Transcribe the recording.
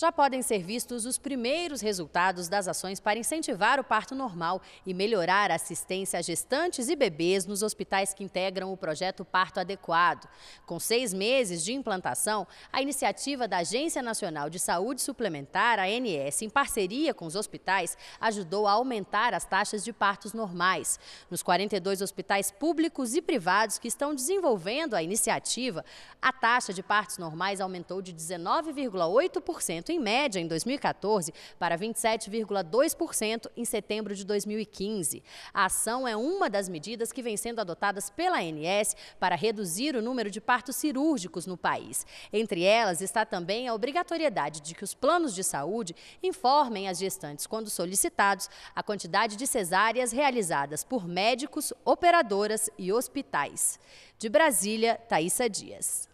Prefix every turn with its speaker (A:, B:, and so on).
A: Já podem ser vistos os primeiros resultados das ações para incentivar o parto normal e melhorar a assistência a gestantes e bebês nos hospitais que integram o projeto Parto Adequado. Com seis meses de implantação, a iniciativa da Agência Nacional de Saúde Suplementar, ANS, em parceria com os hospitais, ajudou a aumentar as taxas de partos normais. Nos 42 hospitais públicos e privados que estão desenvolvendo a iniciativa, a taxa de partos normais aumentou de 19,8% em média em 2014 para 27,2% em setembro de 2015. A ação é uma das medidas que vem sendo adotadas pela ANS para reduzir o número de partos cirúrgicos no país. Entre elas está também a obrigatoriedade de que os planos de saúde informem as gestantes, quando solicitados, a quantidade de cesáreas realizadas por médicos, operadoras e hospitais. De Brasília, Thaisa Dias.